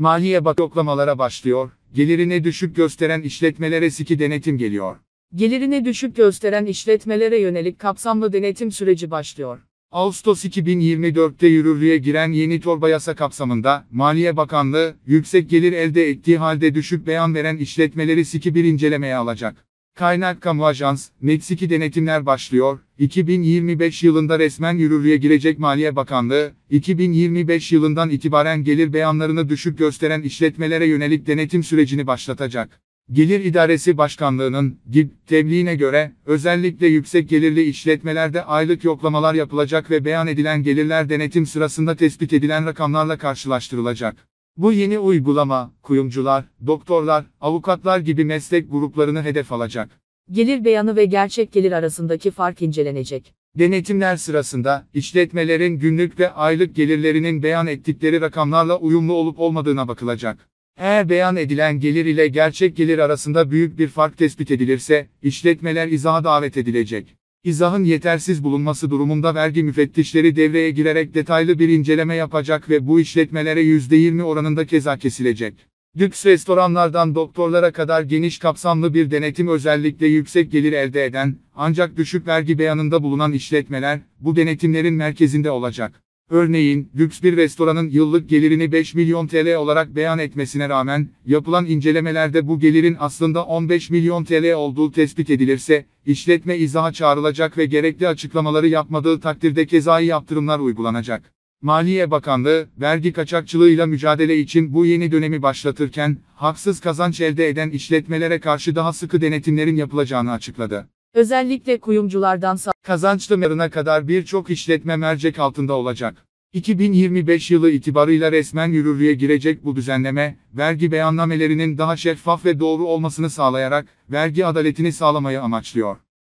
Maliye bakoklamalara başlıyor, gelirine düşük gösteren işletmelere siki denetim geliyor. Gelirine düşük gösteren işletmelere yönelik kapsamlı denetim süreci başlıyor. Ağustos 2024'te yürürlüğe giren yeni torba yasa kapsamında, Maliye Bakanlığı, yüksek gelir elde ettiği halde düşük beyan veren işletmeleri siki bir incelemeye alacak. Kaynak Kamu Ajans, Meksiki denetimler başlıyor. 2025 yılında resmen yürürlüğe girecek Maliye Bakanlığı, 2025 yılından itibaren gelir beyanlarını düşük gösteren işletmelere yönelik denetim sürecini başlatacak. Gelir İdaresi Başkanlığı'nın GİB tebliğine göre özellikle yüksek gelirli işletmelerde aylık yoklamalar yapılacak ve beyan edilen gelirler denetim sırasında tespit edilen rakamlarla karşılaştırılacak. Bu yeni uygulama, kuyumcular, doktorlar, avukatlar gibi meslek gruplarını hedef alacak. Gelir beyanı ve gerçek gelir arasındaki fark incelenecek. Denetimler sırasında, işletmelerin günlük ve aylık gelirlerinin beyan ettikleri rakamlarla uyumlu olup olmadığına bakılacak. Eğer beyan edilen gelir ile gerçek gelir arasında büyük bir fark tespit edilirse, işletmeler izaha davet edilecek. İzahın yetersiz bulunması durumunda vergi müfettişleri devreye girerek detaylı bir inceleme yapacak ve bu işletmelere %20 oranında ceza kesilecek. Lüks restoranlardan doktorlara kadar geniş kapsamlı bir denetim özellikle yüksek gelir elde eden, ancak düşük vergi beyanında bulunan işletmeler, bu denetimlerin merkezinde olacak. Örneğin, lüks bir restoranın yıllık gelirini 5 milyon TL olarak beyan etmesine rağmen, yapılan incelemelerde bu gelirin aslında 15 milyon TL olduğu tespit edilirse, işletme izaha çağrılacak ve gerekli açıklamaları yapmadığı takdirde cezai yaptırımlar uygulanacak. Maliye Bakanlığı, vergi kaçakçılığıyla mücadele için bu yeni dönemi başlatırken, haksız kazanç elde eden işletmelere karşı daha sıkı denetimlerin yapılacağını açıkladı. Özellikle kuyumculardan Kazançlı Marına kadar birçok işletme mercek altında olacak. 2025 yılı itibarıyla resmen yürürlüğe girecek bu düzenleme, vergi beyannamelerinin daha şeffaf ve doğru olmasını sağlayarak vergi adaletini sağlamayı amaçlıyor.